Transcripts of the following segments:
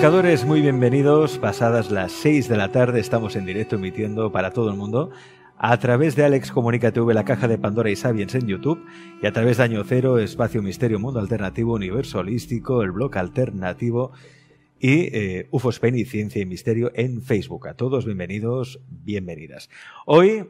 Pescadores, muy bienvenidos. Pasadas las 6 de la tarde estamos en directo emitiendo para todo el mundo a través de Alex Comunica TV, la caja de Pandora y Sabiens en YouTube, y a través de Año Cero, Espacio Misterio, Mundo Alternativo, Universo Holístico, el blog alternativo y eh, UFO Ciencia y Misterio en Facebook. A todos bienvenidos, bienvenidas. Hoy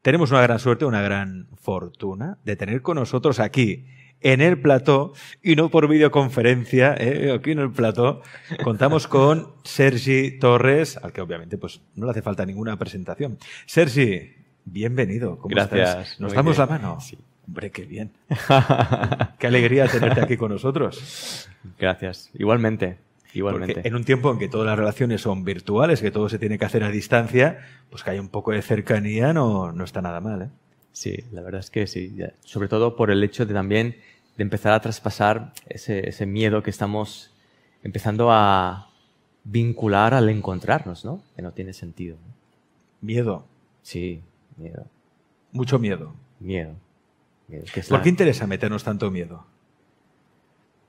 tenemos una gran suerte, una gran fortuna de tener con nosotros aquí en el plató y no por videoconferencia, ¿eh? aquí en el plató. Contamos con Sergi Torres, al que obviamente pues, no le hace falta ninguna presentación. Sergi, bienvenido. Gracias. Nos damos la mano. Sí. Hombre, qué bien. qué alegría tenerte aquí con nosotros. Gracias. Igualmente. Igualmente. en un tiempo en que todas las relaciones son virtuales, que todo se tiene que hacer a distancia, pues que haya un poco de cercanía no, no está nada mal. ¿eh? Sí, la verdad es que sí. Sobre todo por el hecho de también de empezar a traspasar ese, miedo que estamos empezando a vincular al encontrarnos, ¿no? Que no tiene sentido. Miedo. Sí, miedo. Mucho miedo. Miedo. ¿Por qué interesa meternos tanto miedo?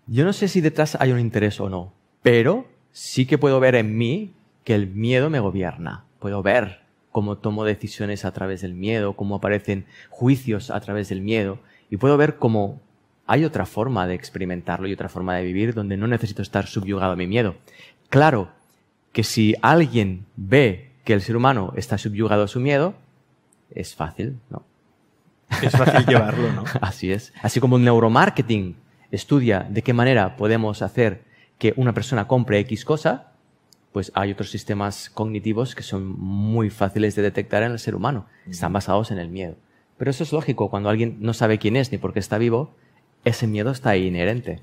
Yo no sé si detrás hay un interés o no, pero sí que puedo ver en mí que el miedo me gobierna. Puedo ver cómo tomo decisiones a través del miedo, cómo aparecen juicios a través del miedo, y puedo ver cómo hay otra forma de experimentarlo y otra forma de vivir donde no necesito estar subyugado a mi miedo. Claro que si alguien ve que el ser humano está subyugado a su miedo, es fácil, ¿no? Es fácil llevarlo, ¿no? Así es. Así como el neuromarketing estudia de qué manera podemos hacer que una persona compre X cosa, pues hay otros sistemas cognitivos que son muy fáciles de detectar en el ser humano. Están mm. basados en el miedo. Pero eso es lógico, cuando alguien no sabe quién es ni por qué está vivo, ese miedo está inherente.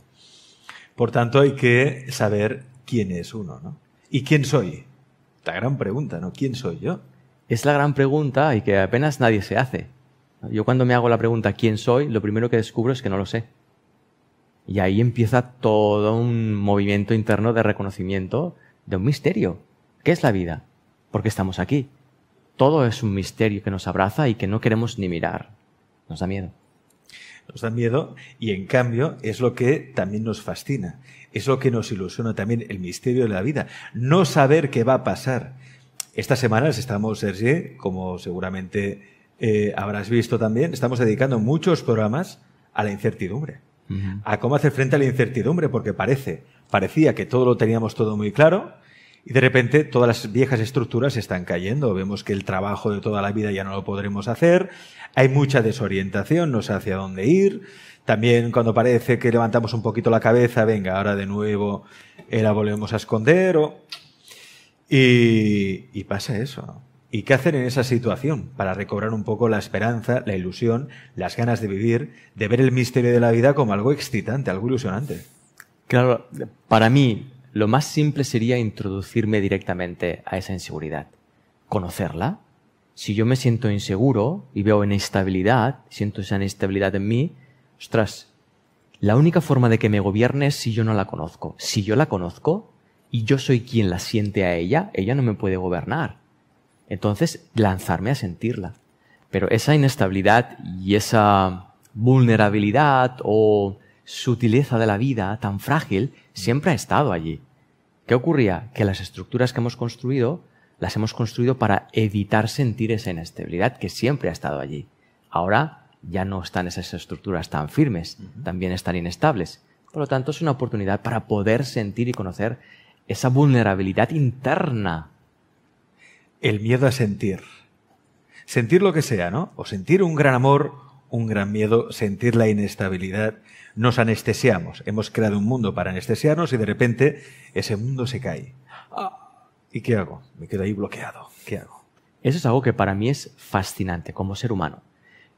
Por tanto, hay que saber quién es uno, ¿no? ¿Y quién soy? La gran pregunta, ¿no? ¿Quién soy yo? Es la gran pregunta y que apenas nadie se hace. Yo cuando me hago la pregunta ¿quién soy? Lo primero que descubro es que no lo sé. Y ahí empieza todo un movimiento interno de reconocimiento de un misterio. ¿Qué es la vida? ¿Por qué estamos aquí? Todo es un misterio que nos abraza y que no queremos ni mirar. Nos da miedo nos da miedo y en cambio es lo que también nos fascina, es lo que nos ilusiona también el misterio de la vida, no saber qué va a pasar. Estas semanas estamos, Sergio, como seguramente eh, habrás visto también, estamos dedicando muchos programas a la incertidumbre, a cómo hacer frente a la incertidumbre, porque parece, parecía que todo lo teníamos todo muy claro, y de repente todas las viejas estructuras están cayendo. Vemos que el trabajo de toda la vida ya no lo podremos hacer. Hay mucha desorientación, no sé hacia dónde ir. También cuando parece que levantamos un poquito la cabeza, venga, ahora de nuevo la volvemos a esconder. O... Y, y pasa eso. ¿Y qué hacer en esa situación para recobrar un poco la esperanza, la ilusión, las ganas de vivir, de ver el misterio de la vida como algo excitante, algo ilusionante? Claro, para mí lo más simple sería introducirme directamente a esa inseguridad, conocerla. Si yo me siento inseguro y veo inestabilidad, siento esa inestabilidad en mí, ostras, la única forma de que me gobierne es si yo no la conozco. Si yo la conozco y yo soy quien la siente a ella, ella no me puede gobernar. Entonces, lanzarme a sentirla. Pero esa inestabilidad y esa vulnerabilidad o sutileza de la vida tan frágil siempre ha estado allí. ¿Qué ocurría? Que las estructuras que hemos construido las hemos construido para evitar sentir esa inestabilidad que siempre ha estado allí. Ahora ya no están esas estructuras tan firmes, también están inestables. Por lo tanto, es una oportunidad para poder sentir y conocer esa vulnerabilidad interna. El miedo a sentir. Sentir lo que sea, ¿no? O sentir un gran amor un gran miedo sentir la inestabilidad. Nos anestesiamos. Hemos creado un mundo para anestesiarnos y de repente ese mundo se cae. Ah. ¿Y qué hago? Me quedo ahí bloqueado. ¿Qué hago? Eso es algo que para mí es fascinante como ser humano.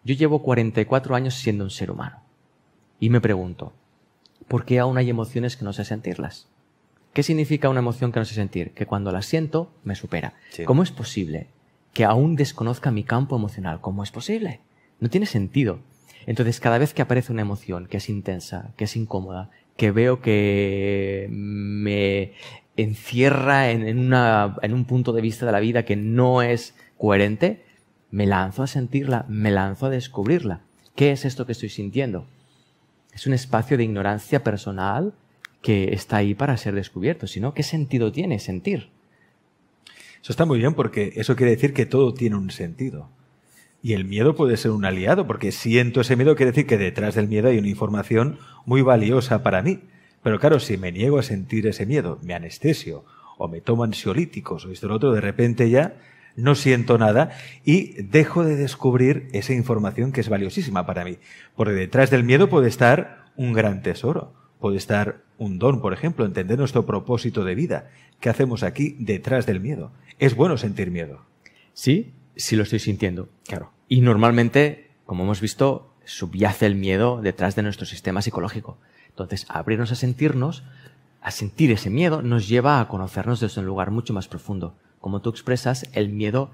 Yo llevo 44 años siendo un ser humano. Y me pregunto, ¿por qué aún hay emociones que no sé sentirlas? ¿Qué significa una emoción que no sé sentir? Que cuando la siento, me supera. ¿Cómo es posible que aún desconozca mi campo emocional? ¿Cómo es posible? No tiene sentido. Entonces, cada vez que aparece una emoción que es intensa, que es incómoda, que veo que me encierra en, un punto de vista de la vida que no es coherente, me lanzo a sentirla, me lanzo a descubrirla. ¿Qué es esto que estoy sintiendo? Es un espacio de ignorancia personal que está ahí para ser descubierto, sino ¿qué sentido tiene sentir? Eso está muy bien porque eso quiere decir que todo tiene un sentido. Y el miedo puede ser un aliado, porque siento ese miedo, quiere decir que detrás del miedo hay una información muy valiosa para mí. Pero claro, si me niego a sentir ese miedo, me anestesio, o me tomo ansiolíticos, o esto lo otro, de repente ya no siento nada y dejo de descubrir esa información que es valiosísima para mí. Porque detrás del miedo puede estar un gran tesoro, puede estar un don, por ejemplo, entender nuestro propósito de vida. ¿Qué hacemos aquí detrás del miedo? Es bueno sentir miedo. Sí, si lo estoy sintiendo. Claro. Y normalmente, como hemos visto, subyace el miedo detrás de nuestro sistema psicológico. Entonces, abrirnos a sentirnos, a sentir ese miedo, nos lleva a conocernos desde un lugar mucho más profundo. Como tú expresas, el miedo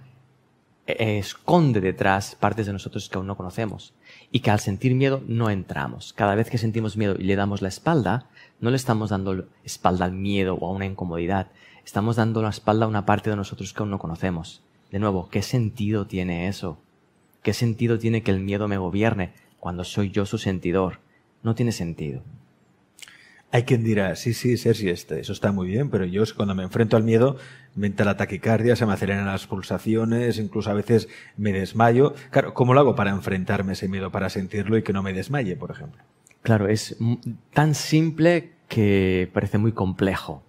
eh, eh, esconde detrás partes de nosotros que aún no conocemos y que al sentir miedo no entramos. Cada vez que sentimos miedo y le damos la espalda, no le estamos dando espalda al miedo o a una incomodidad, estamos dando la espalda a una parte de nosotros que aún no conocemos. De nuevo, ¿qué sentido tiene eso? ¿Qué sentido tiene que el miedo me gobierne cuando soy yo su sentidor? No tiene sentido. Hay quien dirá, sí, sí, Sergi, este, eso está muy bien, pero yo cuando me enfrento al miedo me entra la taquicardia, se me aceleran las pulsaciones, incluso a veces me desmayo. Claro, ¿cómo lo hago para enfrentarme a ese miedo, para sentirlo y que no me desmaye, por ejemplo? Claro, es tan simple que parece muy complejo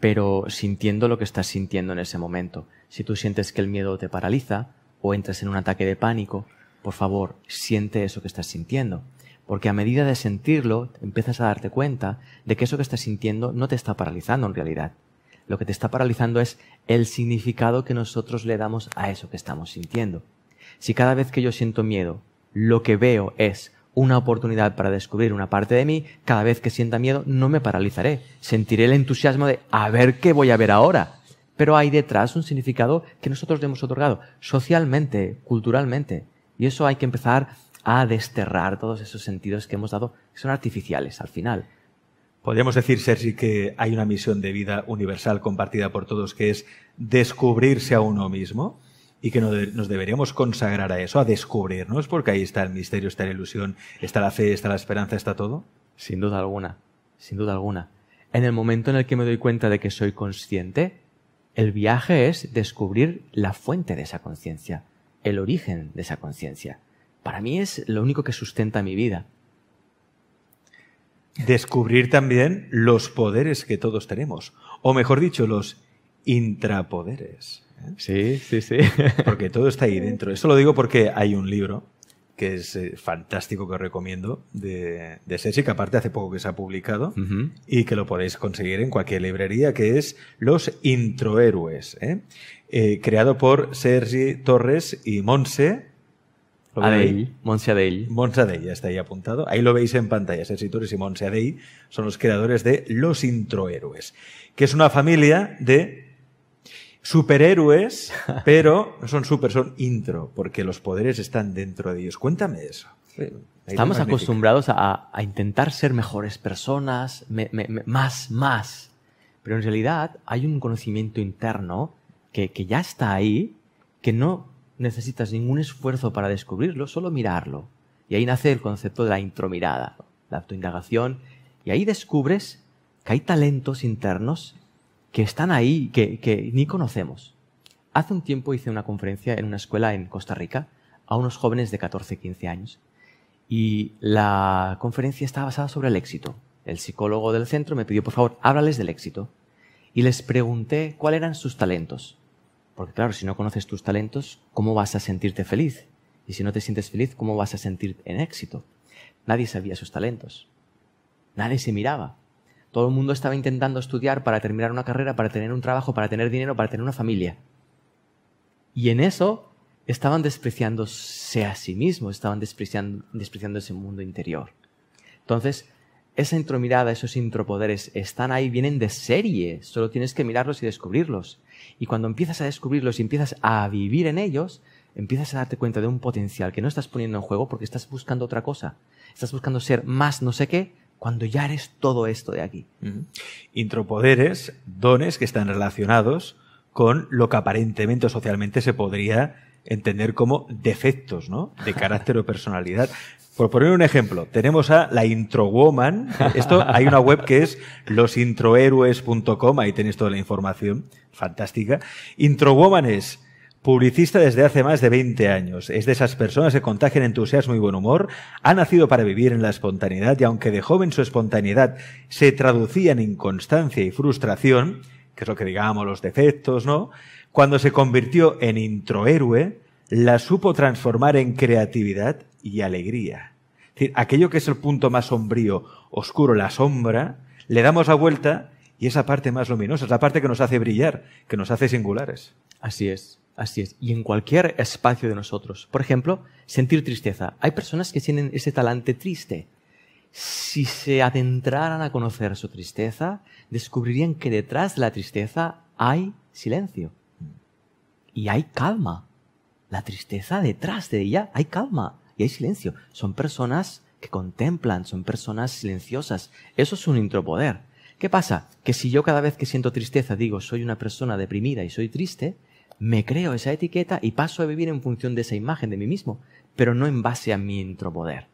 pero sintiendo lo que estás sintiendo en ese momento. Si tú sientes que el miedo te paraliza o entras en un ataque de pánico, por favor, siente eso que estás sintiendo. Porque a medida de sentirlo, empiezas a darte cuenta de que eso que estás sintiendo no te está paralizando en realidad. Lo que te está paralizando es el significado que nosotros le damos a eso que estamos sintiendo. Si cada vez que yo siento miedo, lo que veo es una oportunidad para descubrir una parte de mí, cada vez que sienta miedo no me paralizaré, sentiré el entusiasmo de a ver qué voy a ver ahora. Pero hay detrás un significado que nosotros le hemos otorgado socialmente, culturalmente, y eso hay que empezar a desterrar todos esos sentidos que hemos dado, que son artificiales al final. Podríamos decir, Sergi, que hay una misión de vida universal compartida por todos, que es descubrirse a uno mismo y que nos deberíamos consagrar a eso, a descubrirnos, porque ahí está el misterio, está la ilusión, está la fe, está la esperanza, está todo. Sin duda alguna, sin duda alguna. En el momento en el que me doy cuenta de que soy consciente, el viaje es descubrir la fuente de esa conciencia, el origen de esa conciencia. Para mí es lo único que sustenta mi vida. Descubrir también los poderes que todos tenemos, o mejor dicho, los intrapoderes. ¿eh? Sí, sí, sí. Porque todo está ahí dentro. Esto lo digo porque hay un libro que es eh, fantástico, que os recomiendo, de, de que aparte hace poco que se ha publicado y que lo podéis conseguir en cualquier librería, que es Los Introhéroes, ¿eh? creado por Sergi Torres y Monse. Adey, Monse Adey. Monse Adey, ya está ahí apuntado. Ahí lo veis en pantalla. Sergi Torres y Monse Adey son los creadores de Los Introhéroes, que es una familia de superhéroes, pero no son super, son intro, porque los poderes están dentro de ellos. Cuéntame eso. Estamos acostumbrados a, intentar ser mejores personas, más, más. Pero en realidad hay un conocimiento interno que, que ya está ahí, que no necesitas ningún esfuerzo para descubrirlo, solo mirarlo. Y ahí nace el concepto de la intromirada, la autoindagación. Y ahí descubres que hay talentos internos que están ahí, que, ni conocemos. Hace un tiempo hice una conferencia en una escuela en Costa Rica a unos jóvenes de 14, 15 años. Y la conferencia estaba basada sobre el éxito. El psicólogo del centro me pidió, por favor, háblales del éxito. Y les pregunté cuáles eran sus talentos. Porque claro, si no conoces tus talentos, ¿cómo vas a sentirte feliz? Y si no te sientes feliz, ¿cómo vas a sentir en éxito? Nadie sabía sus talentos. Nadie se miraba. Todo el mundo estaba intentando estudiar para terminar una carrera, para tener un trabajo, para tener dinero, para tener una familia. Y en eso estaban despreciándose a sí mismos, estaban despreciando, despreciando ese mundo interior. Entonces, esa intromirada, esos intropoderes están ahí, vienen de serie, solo tienes que mirarlos y descubrirlos. Y cuando empiezas a descubrirlos y empiezas a vivir en ellos, empiezas a darte cuenta de un potencial que no estás poniendo en juego porque estás buscando otra cosa. Estás buscando ser más no sé qué cuando ya eres todo esto de aquí. Intropoderes, dones que están relacionados con lo que aparentemente o socialmente se podría entender como defectos, ¿no? De carácter o personalidad. Por poner un ejemplo, tenemos a la Introwoman. Esto, hay una web que es losintrohéroes.com, ahí tenéis toda la información, fantástica. Introwoman es Publicista desde hace más de 20 años, es de esas personas que contagian entusiasmo y buen humor, ha nacido para vivir en la espontaneidad y aunque de joven su espontaneidad se traducía en inconstancia y frustración, que es lo que digamos los defectos, ¿no? Cuando se convirtió en introhéroe, la supo transformar en creatividad y alegría. decir, aquello que es el punto más sombrío, oscuro, la sombra, le damos la vuelta y esa parte más luminosa, es la parte que nos hace brillar, que nos hace singulares. Así es. Así es, y en cualquier espacio de nosotros. Por ejemplo, sentir tristeza. Hay personas que tienen ese talante triste. Si se adentraran a conocer su tristeza, descubrirían que detrás de la tristeza hay silencio. Y hay calma. La tristeza detrás de ella hay calma y hay silencio. Son personas que contemplan, son personas silenciosas. Eso es un intropoder. ¿Qué pasa? Que si yo cada vez que siento tristeza digo soy una persona deprimida y soy triste, me creo esa etiqueta y paso a vivir en función de esa imagen de mí mismo, pero no en base a mi intropoder.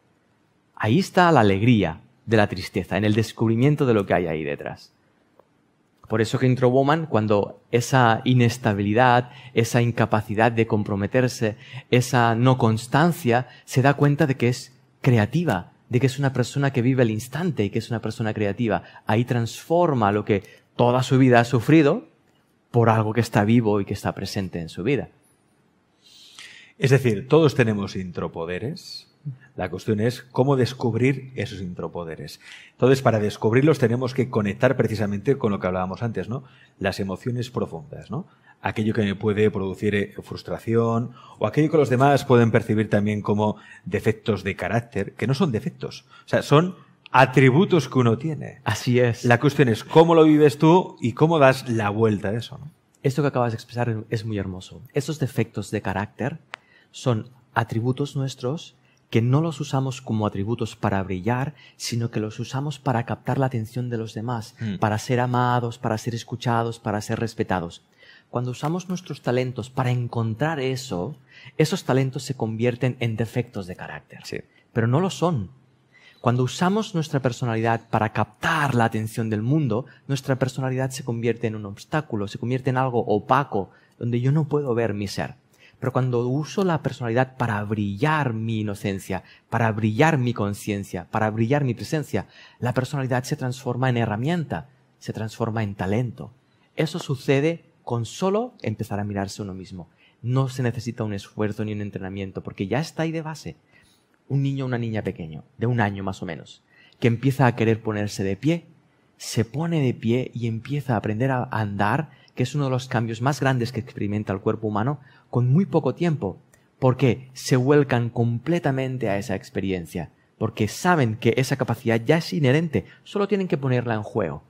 Ahí está la alegría de la tristeza, en el descubrimiento de lo que hay ahí detrás. Por eso que Intro Woman, cuando esa inestabilidad, esa incapacidad de comprometerse, esa no constancia, se da cuenta de que es creativa, de que es una persona que vive el instante y que es una persona creativa. Ahí transforma lo que toda su vida ha sufrido, por algo que está vivo y que está presente en su vida. Es decir, todos tenemos intropoderes. La cuestión es cómo descubrir esos intropoderes. Entonces, para descubrirlos tenemos que conectar precisamente con lo que hablábamos antes, ¿no? Las emociones profundas, ¿no? Aquello que me puede producir eh, frustración o aquello que los demás pueden percibir también como defectos de carácter, que no son defectos. O sea, son atributos que uno tiene. Así es. La cuestión es cómo lo vives tú y cómo das la vuelta a eso. Esto que acabas de expresar es muy hermoso. Esos defectos de carácter son atributos nuestros que no los usamos como atributos para brillar, sino que los usamos para captar la atención de los demás, mm. para ser amados, para ser escuchados, para ser respetados. Cuando usamos nuestros talentos para encontrar eso, esos talentos se convierten en defectos de carácter. Pero no lo son cuando usamos nuestra personalidad para captar la atención del mundo, nuestra personalidad se convierte en un obstáculo, se convierte en algo opaco, donde yo no puedo ver mi ser. Pero cuando uso la personalidad para brillar mi inocencia, para brillar mi conciencia, para brillar mi presencia, la personalidad se transforma en herramienta, se transforma en talento. Eso sucede con solo empezar a mirarse uno mismo. No se necesita un esfuerzo ni un entrenamiento, porque ya está ahí de base un niño o una niña pequeño, de un año más o menos, que empieza a querer ponerse de pie, se pone de pie y empieza a aprender a andar, que es uno de los cambios más grandes que experimenta el cuerpo humano, con muy poco tiempo, porque se vuelcan completamente a esa experiencia, porque saben que esa capacidad ya es inherente, solo tienen que ponerla en juego.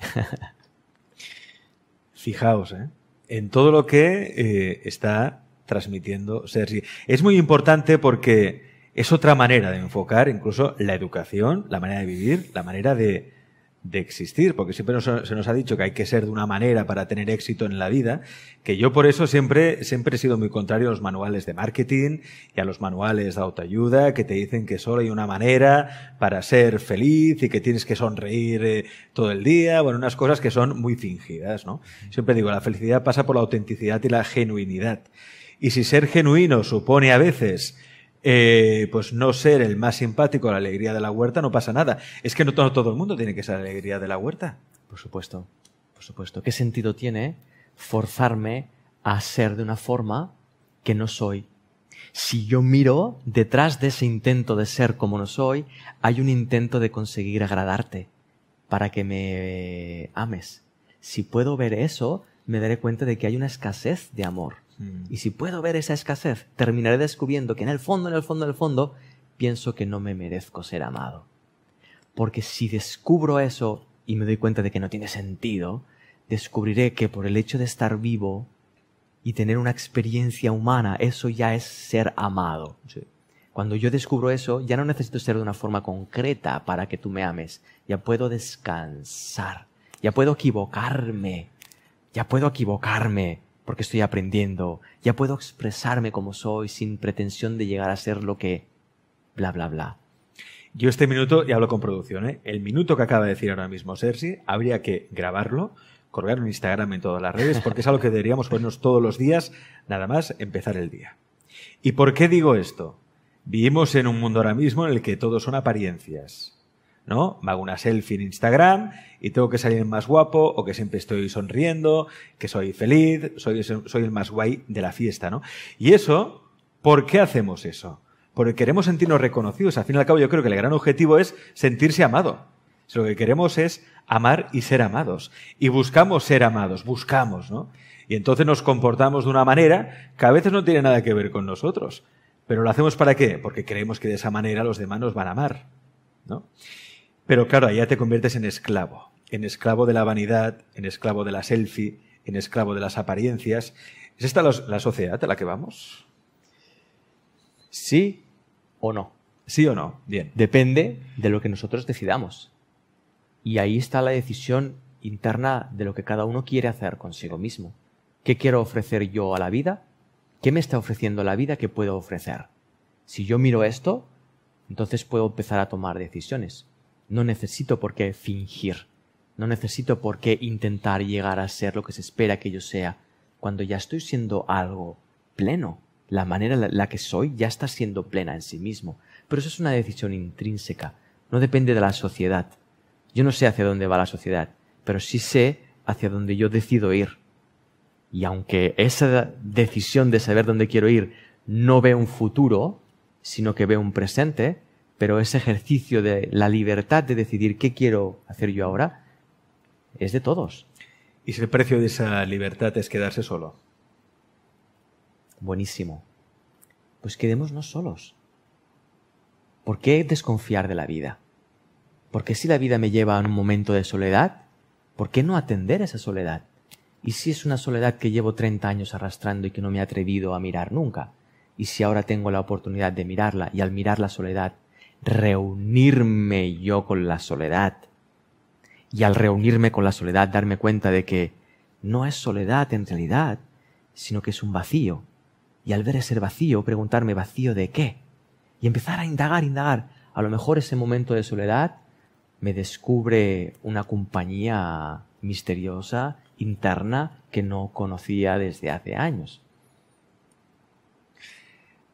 Fijaos, ¿eh? en todo lo que eh, está transmitiendo sí. Es muy importante porque es otra manera de enfocar incluso la educación, la manera de vivir, la manera de, de existir, porque siempre se nos ha dicho que hay que ser de una manera para tener éxito en la vida, que yo por eso siempre, siempre he sido muy contrario a los manuales de marketing y a los manuales de autoayuda que te dicen que solo hay una manera para ser feliz y que tienes que sonreír eh, todo el día, bueno, unas cosas que son muy fingidas, ¿no? Siempre digo, la felicidad pasa por la autenticidad y la genuinidad. Y si ser genuino supone a veces eh, pues no ser el más simpático a la alegría de la huerta, no pasa nada. Es que no todo, todo el mundo tiene que ser la alegría de la huerta. Por supuesto, por supuesto. ¿Qué sentido tiene forzarme a ser de una forma que no soy? Si yo miro, detrás de ese intento de ser como no soy, hay un intento de conseguir agradarte para que me ames. Si puedo ver eso, me daré cuenta de que hay una escasez de amor. Mm. Y si puedo ver esa escasez, terminaré descubriendo que en el fondo, en el fondo, en el fondo, pienso que no me merezco ser amado. Porque si descubro eso y me doy cuenta de que no tiene sentido, descubriré que por el hecho de estar vivo y tener una experiencia humana, eso ya es ser amado. Cuando yo descubro eso, ya no necesito ser de una forma concreta para que tú me ames. Ya puedo descansar. Ya puedo equivocarme ya puedo equivocarme porque estoy aprendiendo, ya puedo expresarme como soy sin pretensión de llegar a ser lo que bla bla bla. Yo este minuto, y hablo con producción, ¿eh? el minuto que acaba de decir ahora mismo Cersei, habría que grabarlo, colgarlo en Instagram en todas las redes, porque es algo que deberíamos ponernos todos los días, nada más empezar el día. ¿Y por qué digo esto? Vivimos en un mundo ahora mismo en el que todo son apariencias. ¿no? Me hago una selfie en Instagram y tengo que salir más guapo o que siempre estoy sonriendo, que soy feliz, soy, soy el más guay de la fiesta, ¿no? Y eso, ¿por qué hacemos eso? Porque queremos sentirnos reconocidos. Al fin y al cabo, yo creo que el gran objetivo es sentirse amado. lo que queremos es amar y ser amados. Y buscamos ser amados, buscamos, ¿no? Y entonces nos comportamos de una manera que a veces no tiene nada que ver con nosotros. Pero lo hacemos para qué? Porque creemos que de esa manera los demás nos van a amar, ¿no? Pero claro, allá ya te conviertes en esclavo, en esclavo de la vanidad, en esclavo de la selfie, en esclavo de las apariencias. ¿Es esta la sociedad a la que vamos? Sí o no. Sí o no, bien. Depende de lo que nosotros decidamos. Y ahí está la decisión interna de lo que cada uno quiere hacer consigo mismo. ¿Qué quiero ofrecer yo a la vida? ¿Qué me está ofreciendo la vida que puedo ofrecer? Si yo miro esto, entonces puedo empezar a tomar decisiones. No necesito por qué fingir. No necesito por qué intentar llegar a ser lo que se espera que yo sea. Cuando ya estoy siendo algo pleno, la manera en la que soy ya está siendo plena en sí mismo. Pero eso es una decisión intrínseca. No depende de la sociedad. Yo no sé hacia dónde va la sociedad, pero sí sé hacia dónde yo decido ir. Y aunque esa decisión de saber dónde quiero ir no ve un futuro, sino que ve un presente, pero ese ejercicio de la libertad de decidir qué quiero hacer yo ahora es de todos. ¿Y si el precio de esa libertad es quedarse solo? Buenísimo. Pues quedémonos solos. ¿Por qué desconfiar de la vida? Porque si la vida me lleva a un momento de soledad, por qué no atender esa soledad? ¿Y si es una soledad que llevo 30 años arrastrando y que no me he atrevido a mirar nunca? ¿Y si ahora tengo la oportunidad de mirarla y al mirar la soledad reunirme yo con la soledad. Y al reunirme con la soledad darme cuenta de que no es soledad en realidad, sino que es un vacío. Y al ver ese vacío, preguntarme vacío de qué. Y empezar a indagar, indagar. A lo mejor ese momento de soledad me descubre una compañía misteriosa, interna, que no conocía desde hace años.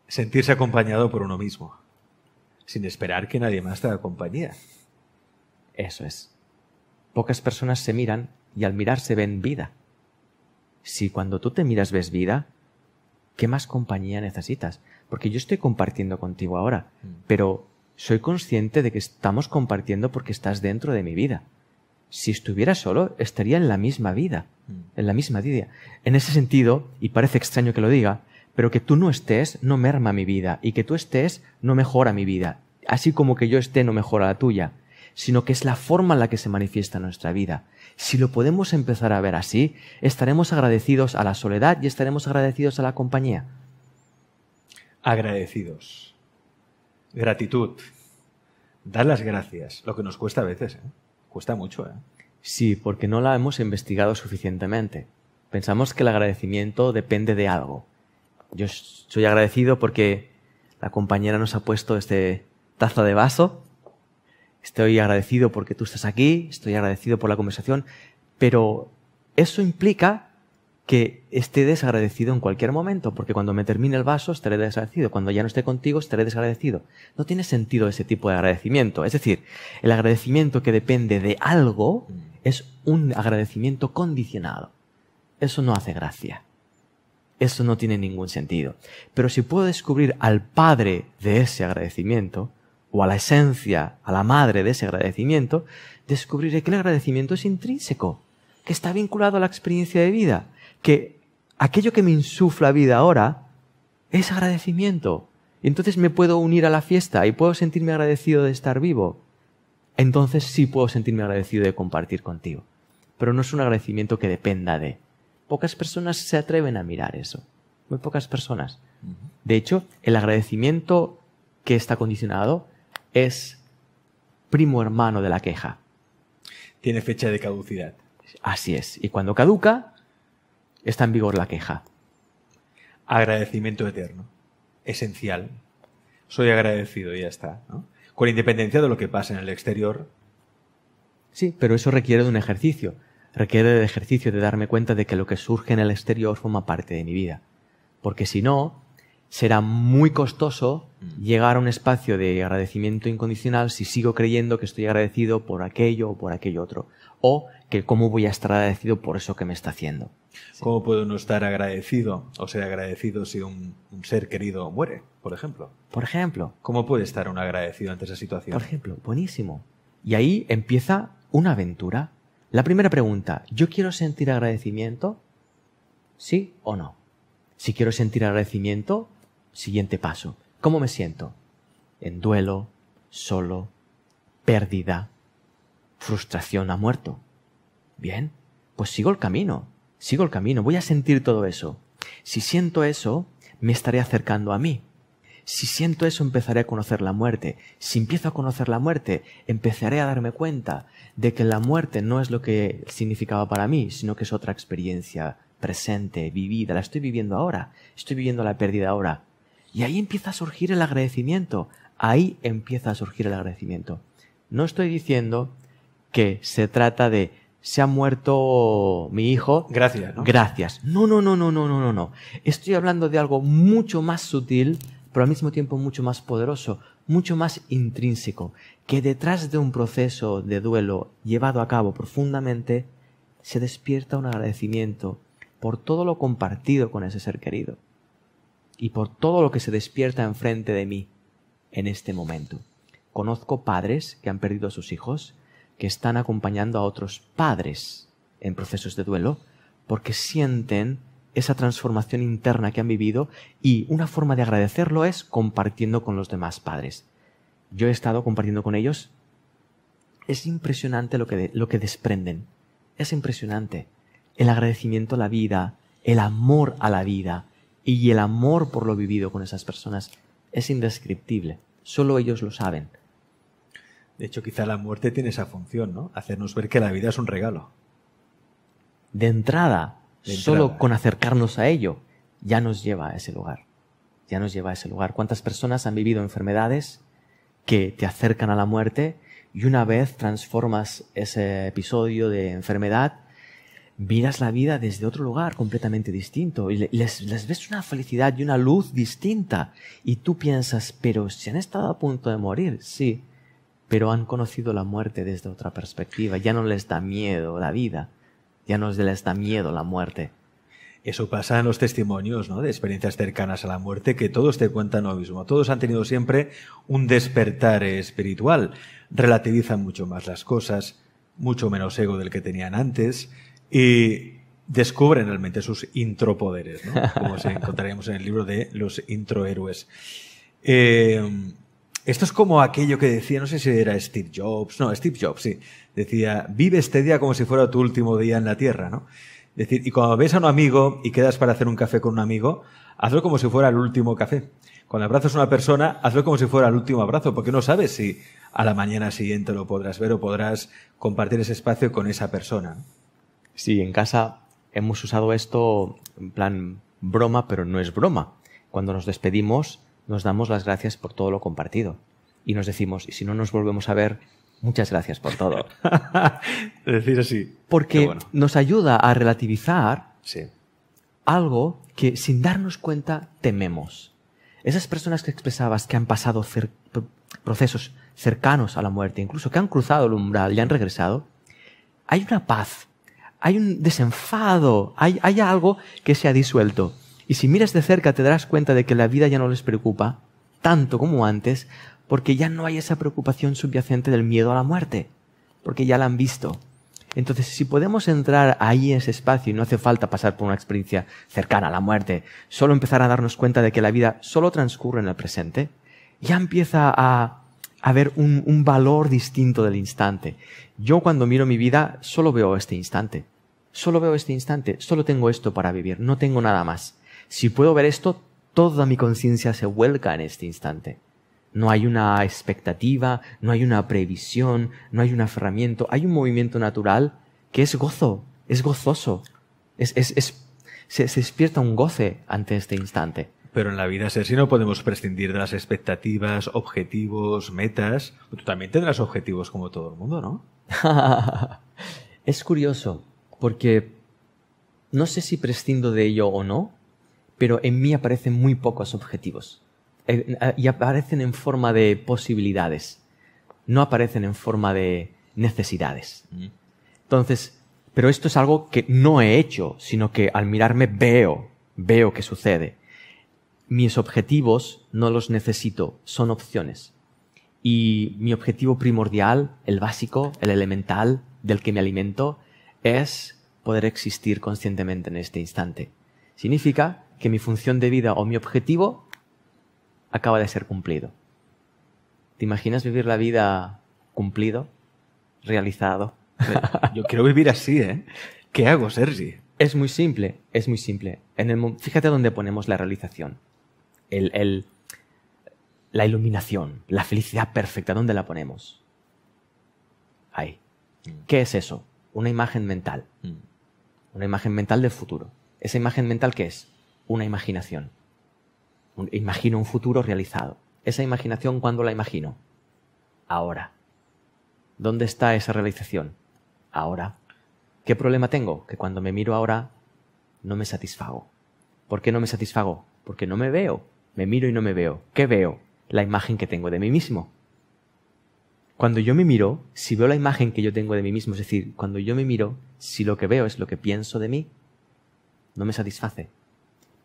Sentirse acompañado por uno mismo sin esperar que nadie más te haga compañía. Eso es. Pocas personas se miran y al mirarse ven vida. Si cuando tú te miras ves vida, ¿qué más compañía necesitas? Porque yo estoy compartiendo contigo ahora, mm. pero soy consciente de que estamos compartiendo porque estás dentro de mi vida. Si estuviera solo, estaría en la misma vida, mm. en la misma vida. En ese sentido, y parece extraño que lo diga, pero que tú no estés no merma mi vida y que tú estés no mejora mi vida, así como que yo esté no mejora la tuya, sino que es la forma en la que se manifiesta nuestra vida. Si lo podemos empezar a ver así, estaremos agradecidos a la soledad y estaremos agradecidos a la compañía. Agradecidos. Gratitud. Dar las gracias. Lo que nos cuesta a veces, ¿eh? Cuesta mucho, ¿eh? Sí, porque no la hemos investigado suficientemente. Pensamos que el agradecimiento depende de algo yo soy agradecido porque la compañera nos ha puesto este taza de vaso. Estoy agradecido porque tú estás aquí, estoy agradecido por la conversación, pero eso implica que esté desagradecido en cualquier momento, porque cuando me termine el vaso estaré desagradecido, cuando ya no esté contigo estaré desagradecido. No tiene sentido ese tipo de agradecimiento. Es decir, el agradecimiento que depende de algo es un agradecimiento condicionado. Eso no hace gracia. Esto no tiene ningún sentido. Pero si puedo descubrir al padre de ese agradecimiento, o a la esencia, a la madre de ese agradecimiento, descubriré que el agradecimiento es intrínseco, que está vinculado a la experiencia de vida, que aquello que me insufla vida ahora es agradecimiento. Y entonces me puedo unir a la fiesta y puedo sentirme agradecido de estar vivo. Entonces sí puedo sentirme agradecido de compartir contigo. Pero no es un agradecimiento que dependa de. Pocas personas se atreven a mirar eso. Muy pocas personas. De hecho, el agradecimiento que está condicionado es primo hermano de la queja. Tiene fecha de caducidad. Así es. Y cuando caduca, está en vigor la queja. Agradecimiento eterno. Esencial. Soy agradecido y ya está. Con independencia de lo que pasa en el exterior. Sí, pero eso requiere de un ejercicio requiere el ejercicio de darme cuenta de que lo que surge en el exterior forma parte de mi vida. Porque si no, será muy costoso mm. llegar a un espacio de agradecimiento incondicional si sigo creyendo que estoy agradecido por aquello o por aquello otro. O que cómo voy a estar agradecido por eso que me está haciendo. ¿Cómo puedo no estar agradecido o ser agradecido si un, ser querido muere, por ejemplo? Por ejemplo. ¿Cómo puede estar un agradecido ante esa situación? Por ejemplo, buenísimo. Y ahí empieza una aventura la primera pregunta, ¿yo quiero sentir agradecimiento? ¿Sí o no? Si quiero sentir agradecimiento, siguiente paso. ¿Cómo me siento? En duelo, solo, pérdida, frustración, ha muerto. Bien, pues sigo el camino, sigo el camino, voy a sentir todo eso. Si siento eso, me estaré acercando a mí. Si siento eso empezaré a conocer la muerte. Si empiezo a conocer la muerte, empezaré a darme cuenta de que la muerte no es lo que significaba para mí, sino que es otra experiencia presente, vivida. La estoy viviendo ahora. Estoy viviendo la pérdida ahora. Y ahí empieza a surgir el agradecimiento. Ahí empieza a surgir el agradecimiento. No estoy diciendo que se trata de se ha muerto mi hijo. Gracias. ¿no? Gracias. No, no, no, no, no, no, no, no. Estoy hablando de algo mucho más sutil pero al mismo tiempo mucho más poderoso, mucho más intrínseco, que detrás de un proceso de duelo llevado a cabo profundamente, se despierta un agradecimiento por todo lo compartido con ese ser querido y por todo lo que se despierta enfrente de mí en este momento. Conozco padres que han perdido a sus hijos, que están acompañando a otros padres en procesos de duelo, porque sienten esa transformación interna que han vivido y una forma de agradecerlo es compartiendo con los demás padres. Yo he estado compartiendo con ellos. Es impresionante lo que, lo que desprenden. Es impresionante. El agradecimiento a la vida, el amor a la vida y el amor por lo vivido con esas personas es indescriptible. Solo ellos lo saben. De hecho, quizá la muerte tiene esa función, ¿no? Hacernos ver que la vida es un regalo. De entrada, Solo con acercarnos a ello ya nos lleva a ese lugar. Ya nos lleva a ese lugar. ¿Cuántas personas han vivido enfermedades que te acercan a la muerte y una vez transformas ese episodio de enfermedad, miras la vida desde otro lugar completamente distinto y les, les, ves una felicidad y una luz distinta y tú piensas, pero si han estado a punto de morir, sí, pero han conocido la muerte desde otra perspectiva, ya no les da miedo la vida, ya nos les da miedo la muerte. Eso pasa en los testimonios, ¿no? De experiencias cercanas a la muerte, que todos te cuentan lo mismo. Todos han tenido siempre un despertar espiritual. Relativizan mucho más las cosas, mucho menos ego del que tenían antes y descubren realmente sus intropoderes, ¿no? Como se encontraríamos en el libro de los introhéroes. Eh, esto es como aquello que decía, no sé si era Steve Jobs, no, Steve Jobs, sí, decía, vive este día como si fuera tu último día en la tierra, ¿no? decir, y cuando ves a un amigo y quedas para hacer un café con un amigo, hazlo como si fuera el último café. Cuando abrazas a una persona, hazlo como si fuera el último abrazo, porque no sabes si a la mañana siguiente lo podrás ver o podrás compartir ese espacio con esa persona. Sí, en casa hemos usado esto en plan broma, pero no es broma. Cuando nos despedimos, nos damos las gracias por todo lo compartido. Y nos decimos, y si no nos volvemos a ver, Muchas gracias por todo. Decir así. Porque nos ayuda a relativizar algo que sin darnos cuenta tememos. Esas personas que expresabas que han pasado procesos cercanos a la muerte, incluso que han cruzado el umbral y han regresado, hay una paz, hay un desenfado, hay, hay algo que se ha disuelto. Y si miras de cerca te darás cuenta de que la vida ya no les preocupa tanto como antes porque ya no hay esa preocupación subyacente del miedo a la muerte, porque ya la han visto. Entonces, si podemos entrar ahí en ese espacio y no hace falta pasar por una experiencia cercana a la muerte, solo empezar a darnos cuenta de que la vida solo transcurre en el presente, ya empieza a haber un, valor distinto del instante. Yo cuando miro mi vida solo veo este instante, solo veo este instante, solo tengo esto para vivir, no tengo nada más. Si puedo ver esto, toda mi conciencia se vuelca en este instante. No hay una expectativa, no hay una previsión, no hay un aferramiento, hay un movimiento natural que es gozo, es gozoso, se, despierta un goce ante este instante. Pero en la vida, ¿si no podemos prescindir de las expectativas, objetivos, metas. Tú también tendrás objetivos como todo el mundo, ¿no? es curioso, porque no sé si prescindo de ello o no, pero en mí aparecen muy pocos objetivos y aparecen en forma de posibilidades, no aparecen en forma de necesidades. Mm. Entonces, pero esto es algo que no he hecho, sino que al mirarme veo, veo que sucede. Mis objetivos no los necesito, son opciones. Y mi objetivo primordial, el básico, el elemental, del que me alimento, es poder existir conscientemente en este instante. Significa que mi función de vida o mi objetivo acaba de ser cumplido. ¿Te imaginas vivir la vida cumplido, realizado? Yo quiero vivir así, ¿eh? ¿Qué hago, Sergi? Es muy simple, es muy simple. En el, fíjate dónde ponemos la realización. El, el, la iluminación, la felicidad perfecta, ¿dónde la ponemos? Ahí. Mm. ¿Qué es eso? Una imagen mental. Mm. Una imagen mental del futuro. ¿Esa imagen mental qué es? Una imaginación imagino un futuro realizado. Esa imaginación, ¿cuándo la imagino? Ahora. ¿Dónde está esa realización? Ahora. ¿Qué problema tengo? Que cuando me miro ahora no me satisfago. ¿Por qué no me satisfago? Porque no me veo. Me miro y no me veo. ¿Qué veo? La imagen que tengo de mí mismo. Cuando yo me miro, si veo la imagen que yo tengo de mí mismo, es decir, cuando yo me miro, si lo que veo es lo que pienso de mí, no me satisface.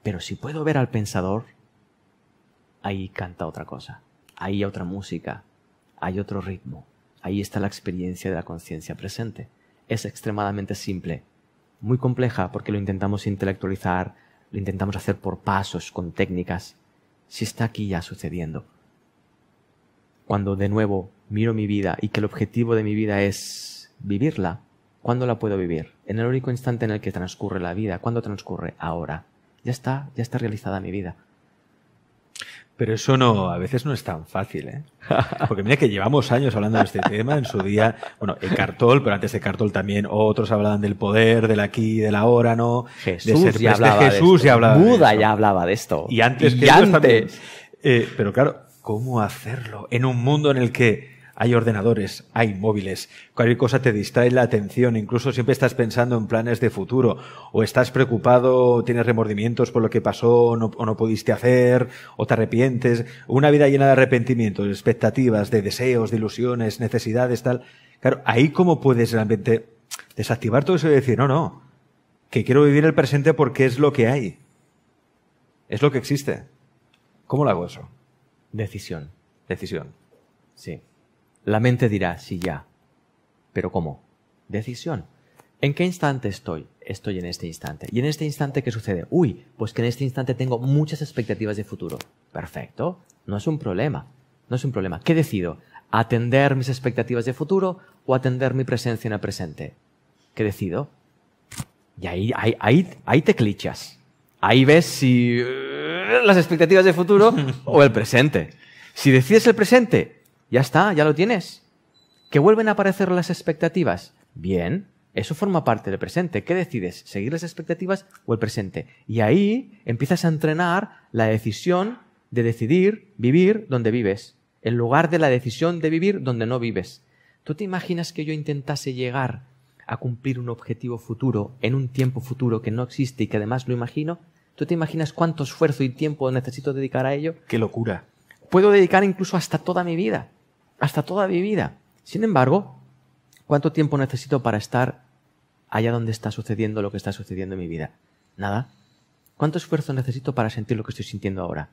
Pero si puedo ver al pensador, ahí canta otra cosa, ahí hay otra música, hay otro ritmo, ahí está la experiencia de la conciencia presente. Es extremadamente simple, muy compleja porque lo intentamos intelectualizar, lo intentamos hacer por pasos, con técnicas. Si está aquí ya sucediendo. Cuando de nuevo miro mi vida y que el objetivo de mi vida es vivirla, ¿cuándo la puedo vivir? En el único instante en el que transcurre la vida. ¿Cuándo transcurre? Ahora. Ya está, ya está realizada mi vida. Pero eso no, a veces no es tan fácil, ¿eh? Porque mira que llevamos años hablando de este tema, en su día, bueno, el cartol, pero antes de cartol también otros hablaban del poder, del aquí, del ahora, ¿no? Jesús de ser, ya hablaba de Jesús y hablaba Buda ya hablaba de esto. Y antes de eh, pero claro, ¿cómo hacerlo en un mundo en el que hay ordenadores, hay móviles, cualquier cosa te distrae la atención, incluso siempre estás pensando en planes de futuro, o estás preocupado, tienes remordimientos por lo que pasó o no pudiste hacer, o te arrepientes, una vida llena de arrepentimientos, de expectativas, de deseos, de ilusiones, necesidades, tal. Claro, ahí cómo puedes realmente desactivar todo eso y decir, no, no, que quiero vivir el presente porque es lo que hay, es lo que existe. ¿Cómo lo hago eso? Decisión. Decisión. Sí. La mente dirá, sí, ya. Pero ¿cómo? Decisión. ¿En qué instante estoy? Estoy en este instante. ¿Y en este instante qué sucede? Uy, pues que en este instante tengo muchas expectativas de futuro. Perfecto. No es un problema. No es un problema. ¿Qué decido? ¿Atender mis expectativas de futuro o atender mi presencia en el presente? ¿Qué decido? Y ahí, te clichas. Ahí ves si eh, las expectativas de futuro o el presente. Si decides el presente, ya está, ya lo tienes. ¿Que vuelven a aparecer las expectativas? Bien, eso forma parte del presente. ¿Qué decides? ¿Seguir las expectativas o el presente? Y ahí empiezas a entrenar la decisión de decidir vivir donde vives, en lugar de la decisión de vivir donde no vives. ¿Tú te imaginas que yo intentase llegar a cumplir un objetivo futuro en un tiempo futuro que no existe y que además lo imagino? ¿Tú te imaginas cuánto esfuerzo y tiempo necesito dedicar a ello? ¡Qué locura! puedo dedicar incluso hasta toda mi vida, hasta toda mi vida. Sin embargo, ¿cuánto tiempo necesito para estar allá donde está sucediendo lo que está sucediendo en mi vida? Nada. ¿Cuánto esfuerzo necesito para sentir lo que estoy sintiendo ahora?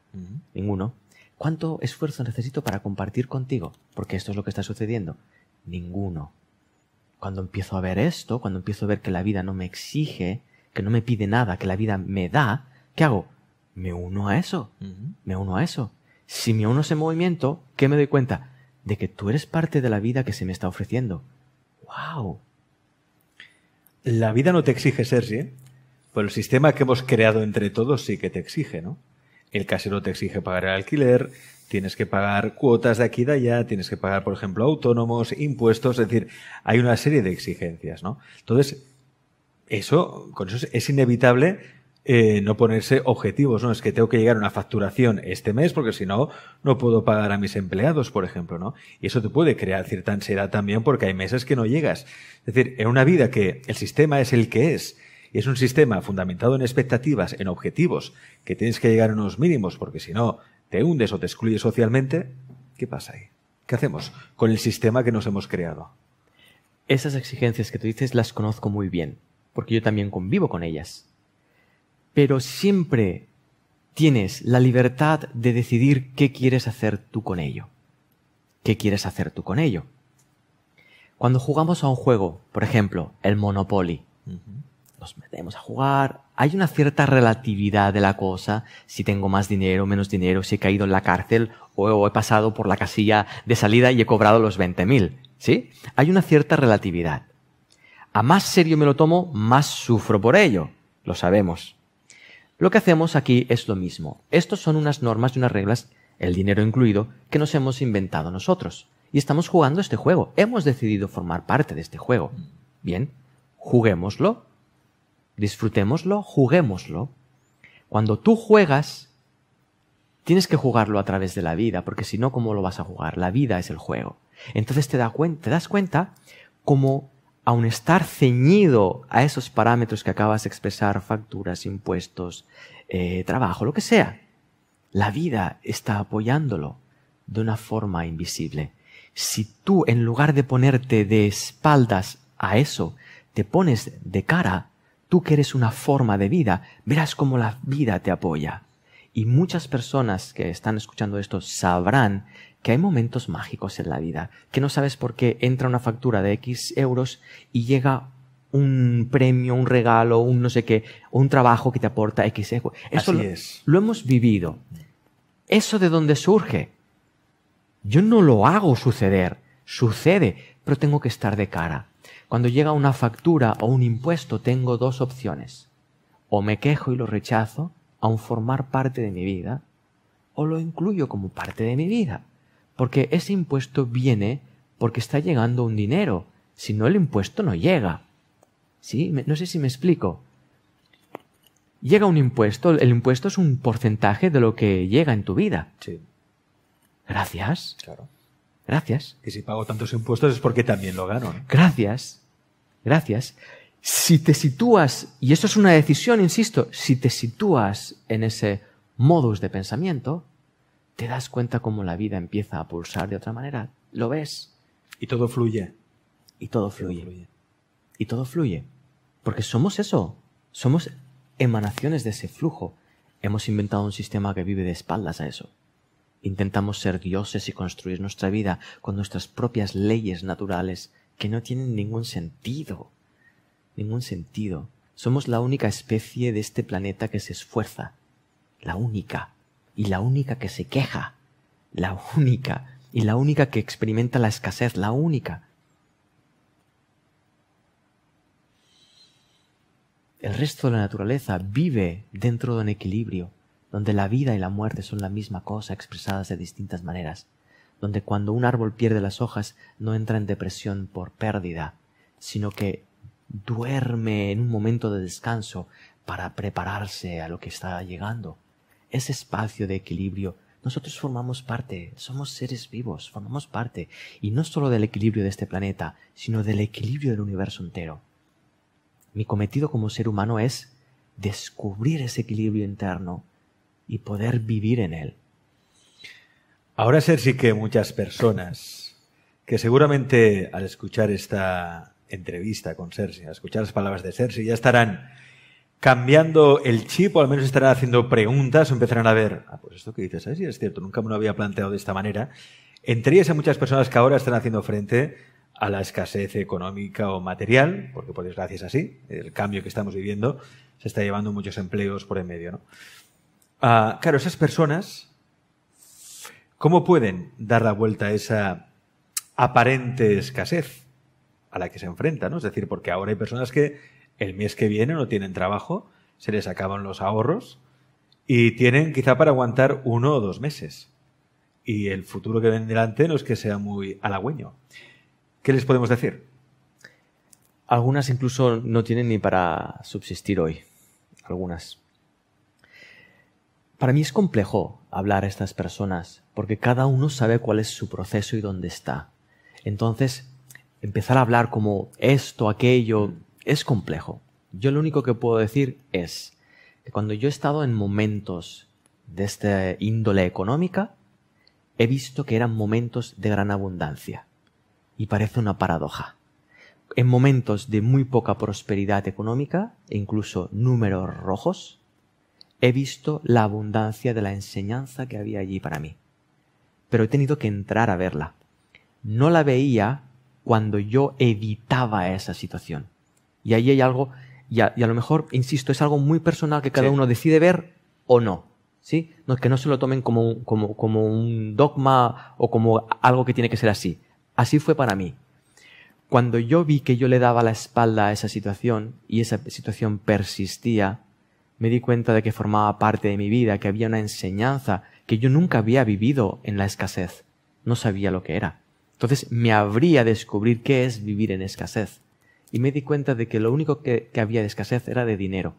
Ninguno. ¿Cuánto esfuerzo necesito para compartir contigo? Porque esto es lo que está sucediendo. Ninguno. Cuando empiezo a ver esto, cuando empiezo a ver que la vida no me exige, que no me pide nada, que la vida me da, ¿qué hago? Me uno a eso. Me uno a eso. Si me uno a ese movimiento, ¿qué me doy cuenta? De que tú eres parte de la vida que se me está ofreciendo. ¡Wow! La vida no te exige, ser sí, Pues el sistema que hemos creado entre todos sí que te exige, ¿no? El casero te exige pagar el alquiler, tienes que pagar cuotas de aquí y de allá, tienes que pagar, por ejemplo, autónomos, impuestos, es decir, hay una serie de exigencias, ¿no? Entonces, eso, con eso es inevitable eh, no ponerse objetivos, ¿no? Es que tengo que llegar a una facturación este mes porque si no, no puedo pagar a mis empleados, por ejemplo, ¿no? Y eso te puede crear cierta ansiedad también porque hay meses que no llegas. Es decir, en una vida que el sistema es el que es, y es un sistema fundamentado en expectativas, en objetivos, que tienes que llegar a unos mínimos porque si no, te hundes o te excluyes socialmente, ¿qué pasa ahí? ¿Qué hacemos con el sistema que nos hemos creado? Esas exigencias que tú dices las conozco muy bien, porque yo también convivo con ellas pero siempre tienes la libertad de decidir qué quieres hacer tú con ello. ¿Qué quieres hacer tú con ello? Cuando jugamos a un juego, por ejemplo, el Monopoly, nos metemos a jugar, hay una cierta relatividad de la cosa, si tengo más dinero, menos dinero, si he caído en la cárcel o he pasado por la casilla de salida y he cobrado los 20.000, ¿sí? Hay una cierta relatividad. A más serio me lo tomo, más sufro por ello, lo sabemos. Lo que hacemos aquí es lo mismo. Estos son unas normas y unas reglas, el dinero incluido, que nos hemos inventado nosotros. Y estamos jugando este juego. Hemos decidido formar parte de este juego. Bien, juguémoslo. Disfrutémoslo, juguémoslo. Cuando tú juegas, tienes que jugarlo a través de la vida, porque si no, ¿cómo lo vas a jugar? La vida es el juego. Entonces te, te das cuenta cómo aun estar ceñido a esos parámetros que acabas de expresar, facturas, impuestos, eh, trabajo, lo que sea, la vida está apoyándolo de una forma invisible. Si tú, en lugar de ponerte de espaldas a eso, te pones de cara, tú que eres una forma de vida, verás cómo la vida te apoya. Y muchas personas que están escuchando esto sabrán que hay momentos mágicos en la vida, que no sabes por qué entra una factura de X euros y llega un premio, un regalo, un no sé qué, un trabajo que te aporta X euros. Eso lo hemos vivido. ¿Eso de dónde surge? Yo no lo hago suceder, sucede, pero tengo que estar de cara. Cuando llega una factura o un impuesto tengo dos opciones. O me quejo y lo rechazo, aun formar parte de mi vida, o lo incluyo como parte de mi vida, porque ese impuesto viene porque está llegando un dinero, si no el impuesto no llega. ¿Sí? No sé si me explico. Llega un impuesto, el impuesto es un porcentaje de lo que llega en tu vida. Sí. Gracias. Claro. Gracias. Que si pago tantos impuestos es porque también lo gano. Gracias. Gracias. Si te sitúas, y esto es una decisión, insisto, si te sitúas en ese modus de pensamiento, te das cuenta cómo la vida empieza a pulsar de otra manera. Lo ves. Y todo fluye. Y todo fluye. Todo fluye. Y todo fluye. Porque somos eso. Somos emanaciones de ese flujo. Hemos inventado un sistema que vive de espaldas a eso. Intentamos ser dioses y construir nuestra vida con nuestras propias leyes naturales que no tienen ningún sentido ningún sentido. Somos la única especie de este planeta que se esfuerza. La única. Y la única que se queja. La única. Y la única que experimenta la escasez. La única. El resto de la naturaleza vive dentro de un equilibrio, donde la vida y la muerte son la misma cosa expresadas de distintas maneras, donde cuando un árbol pierde las hojas no entra en depresión por pérdida, sino que duerme en un momento de descanso para prepararse a lo que está llegando. Ese espacio de equilibrio, nosotros formamos parte, somos seres vivos, formamos parte, y no solo del equilibrio de este planeta, sino del equilibrio del universo entero. Mi cometido como ser humano es descubrir ese equilibrio interno y poder vivir en él. Ahora, sí que muchas personas que seguramente al escuchar esta entrevista con Cersei, a escuchar las palabras de Cersei, ya estarán cambiando el chip, o al menos estarán haciendo preguntas, o empezarán a ver, ah, pues esto que dices, ¿sabes? Sí, es cierto, nunca me lo había planteado de esta manera. Entre ellas muchas personas que ahora están haciendo frente a la escasez económica o material, porque por desgracia es así, el cambio que estamos viviendo se está llevando muchos empleos por en medio, ¿no? Ah, claro, esas personas, ¿cómo pueden dar la vuelta a esa aparente escasez? a la que se enfrenta, ¿no? Es decir, porque ahora hay personas que el mes que viene no tienen trabajo, se les acaban los ahorros y tienen quizá para aguantar uno o dos meses. Y el futuro que ven delante no es que sea muy halagüeño. ¿Qué les podemos decir? Algunas incluso no tienen ni para subsistir hoy. Algunas. Para mí es complejo hablar a estas personas, porque cada uno sabe cuál es su proceso y dónde está. Entonces, empezar a hablar como esto, aquello, es complejo. Yo lo único que puedo decir es que cuando yo he estado en momentos de esta índole económica, he visto que eran momentos de gran abundancia. Y parece una paradoja. En momentos de muy poca prosperidad económica, e incluso números rojos, he visto la abundancia de la enseñanza que había allí para mí. Pero he tenido que entrar a verla. No la veía cuando yo evitaba esa situación. Y ahí hay algo, y a, lo mejor, insisto, es algo muy personal que cada uno decide ver o no. ¿Sí? No, que no se lo tomen como, como un dogma o como algo que tiene que ser así. Así fue para mí. Cuando yo vi que yo le daba la espalda a esa situación y esa situación persistía, me di cuenta de que formaba parte de mi vida, que había una enseñanza que yo nunca había vivido en la escasez. No sabía lo que era. Entonces me habría a descubrir qué es vivir en escasez. Y me di cuenta de que lo único que, que había de escasez era de dinero.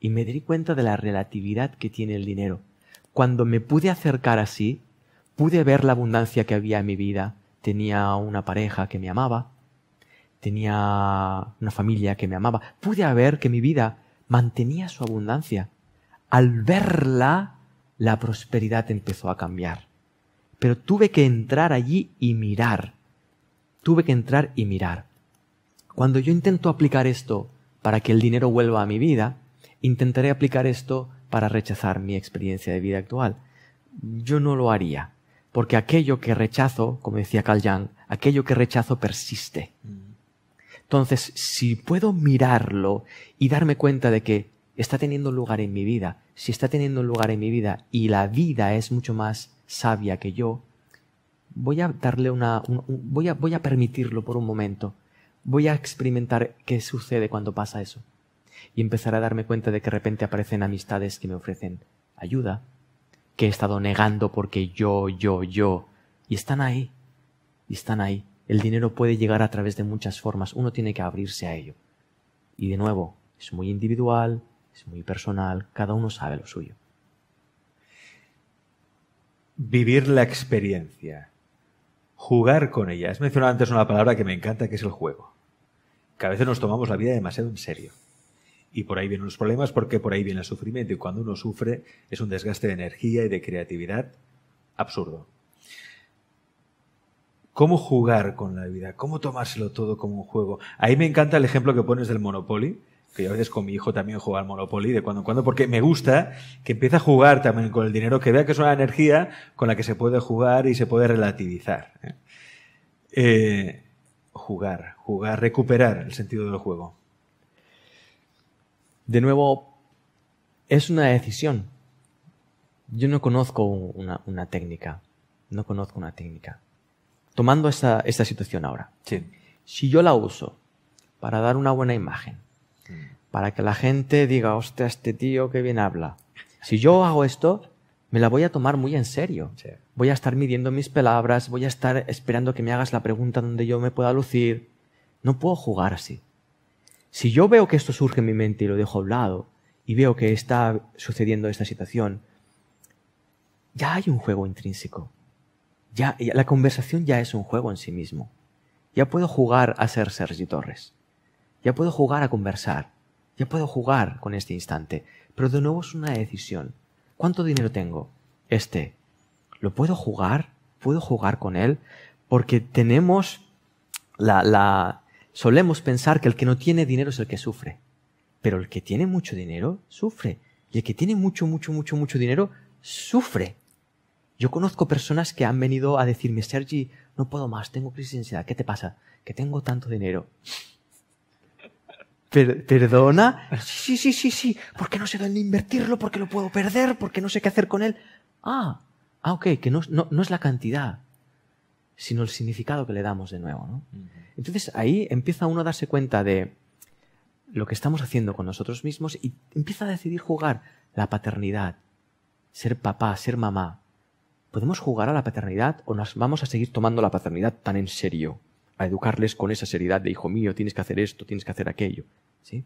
Y me di cuenta de la relatividad que tiene el dinero. Cuando me pude acercar así, pude ver la abundancia que había en mi vida. Tenía una pareja que me amaba, tenía una familia que me amaba. Pude ver que mi vida mantenía su abundancia. Al verla, la prosperidad empezó a cambiar pero tuve que entrar allí y mirar. Tuve que entrar y mirar. Cuando yo intento aplicar esto para que el dinero vuelva a mi vida, intentaré aplicar esto para rechazar mi experiencia de vida actual. Yo no lo haría, porque aquello que rechazo, como decía Carl aquello que rechazo persiste. Entonces, si puedo mirarlo y darme cuenta de que está teniendo lugar en mi vida, si está teniendo lugar en mi vida y la vida es mucho más sabia que yo, voy a darle una, voy, a, voy a permitirlo por un momento, voy a experimentar qué sucede cuando pasa eso. Y empezar a darme cuenta de que de repente aparecen amistades que me ofrecen ayuda, que he estado negando porque yo, yo, yo, y están ahí, y están ahí. El dinero puede llegar a través de muchas formas, uno tiene que abrirse a ello. Y de nuevo, es muy individual, es muy personal, cada uno sabe lo suyo vivir la experiencia, jugar con ella. Es mencionado antes una palabra que me encanta, que es el juego. Que a veces nos tomamos la vida demasiado en serio. Y por ahí vienen los problemas porque por ahí viene el sufrimiento. Y cuando uno sufre es un desgaste de energía y de creatividad absurdo. ¿Cómo jugar con la vida? ¿Cómo tomárselo todo como un juego? Ahí me encanta el ejemplo que pones del Monopoly, que a veces con mi hijo también juego al Monopoly de cuando en cuando, porque me gusta que empiece a jugar también con el dinero, que vea que es una energía con la que se puede jugar y se puede relativizar. ¿eh? Eh, jugar, jugar, recuperar el sentido del juego. De nuevo, es una decisión. Yo no conozco una, técnica. No conozco una técnica. Tomando esta, situación ahora. Si yo la uso para dar una buena imagen, para que la gente diga, hostia, este tío que bien habla. Si yo hago esto, me la voy a tomar muy en serio. Voy a estar midiendo mis palabras, voy a estar esperando que me hagas la pregunta donde yo me pueda lucir. No puedo jugar así. Si yo veo que esto surge en mi mente y lo dejo a un lado, y veo que está sucediendo esta situación, ya hay un juego intrínseco. Ya, la conversación ya es un juego en sí mismo. Ya puedo jugar a ser Sergi Torres. Ya puedo jugar a conversar. Ya puedo jugar con este instante. Pero de nuevo es una decisión. ¿Cuánto dinero tengo? Este. ¿Lo puedo jugar? ¿Puedo jugar con él? Porque tenemos la, Solemos pensar que el que no tiene dinero es el que sufre. Pero el que tiene mucho dinero sufre. Y el que tiene mucho, mucho, mucho, mucho dinero sufre. Yo conozco personas que han venido a decirme, Sergi, no puedo más, tengo crisis de ansiedad, ¿qué te pasa? Que tengo tanto dinero. ¿Perdona? Sí, sí, sí, sí, sí. ¿Por qué no sé dónde invertirlo? porque lo puedo perder? porque no sé qué hacer con él? Ah, ah ok, que no, es la cantidad, sino el significado que le damos de nuevo. ¿no? Entonces ahí empieza uno a darse cuenta de lo que estamos haciendo con nosotros mismos y empieza a decidir jugar la paternidad, ser papá, ser mamá. ¿Podemos jugar a la paternidad o nos vamos a seguir tomando la paternidad tan en serio? a educarles con esa seriedad de hijo mío, tienes que hacer esto, tienes que hacer aquello. ¿sí?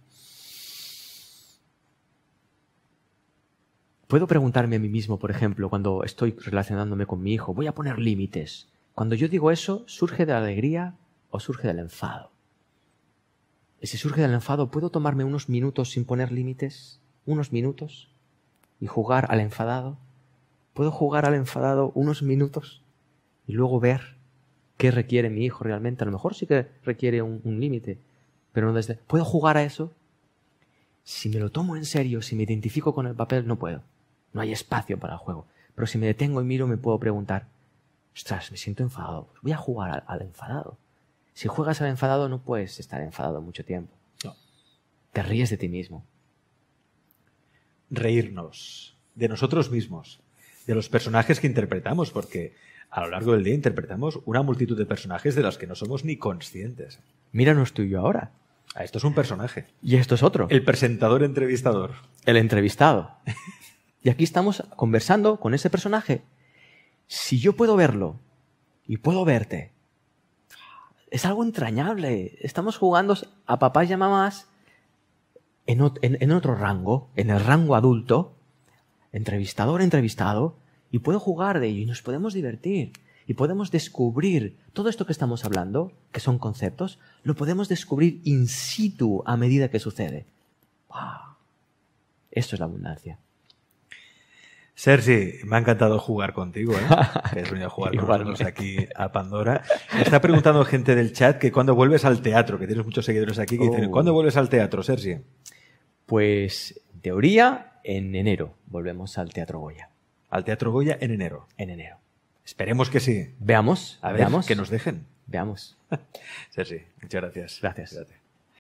Puedo preguntarme a mí mismo, por ejemplo, cuando estoy relacionándome con mi hijo, voy a poner límites. Cuando yo digo eso, ¿surge de la alegría o surge del enfado? Y si surge del enfado, ¿puedo tomarme unos minutos sin poner límites? ¿Unos minutos? ¿Y jugar al enfadado? ¿Puedo jugar al enfadado unos minutos y luego ver qué requiere mi hijo realmente. A lo mejor sí que requiere un, límite, pero no desde, ¿puedo jugar a eso? Si me lo tomo en serio, si me identifico con el papel, no puedo. No hay espacio para el juego. Pero si me detengo y miro, me puedo preguntar, ostras, me siento enfadado. Pues voy a jugar al, al, enfadado. Si juegas al enfadado, no puedes estar enfadado mucho tiempo. No. Te ríes de ti mismo. Reírnos de nosotros mismos, de los personajes que interpretamos, porque a lo largo del día interpretamos una multitud de personajes de los que no somos ni conscientes. Míranos tú y yo ahora. esto es un personaje. Y esto es otro. El presentador entrevistador. El entrevistado. y aquí estamos conversando con ese personaje. Si yo puedo verlo y puedo verte, es algo entrañable. Estamos jugando a papás y a mamás en otro rango, en el rango adulto, entrevistador, entrevistado, y puedo jugar de ello y nos podemos divertir y podemos descubrir todo esto que estamos hablando, que son conceptos, lo podemos descubrir in situ a medida que sucede. ¡Wow! Esto es la abundancia. Sergi, me ha encantado jugar contigo, ¿eh? Que has jugar con nosotros aquí a Pandora. Me está preguntando gente del chat que cuando vuelves al teatro, que tienes muchos seguidores aquí que dicen, oh. ¿cuándo vuelves al teatro, Sergi? Pues, en teoría, en enero volvemos al Teatro Goya al Teatro Goya en enero. En enero. Esperemos que sí. Veamos. A veamos. que nos dejen. Veamos. sí, sí. Muchas Gracias. gracias.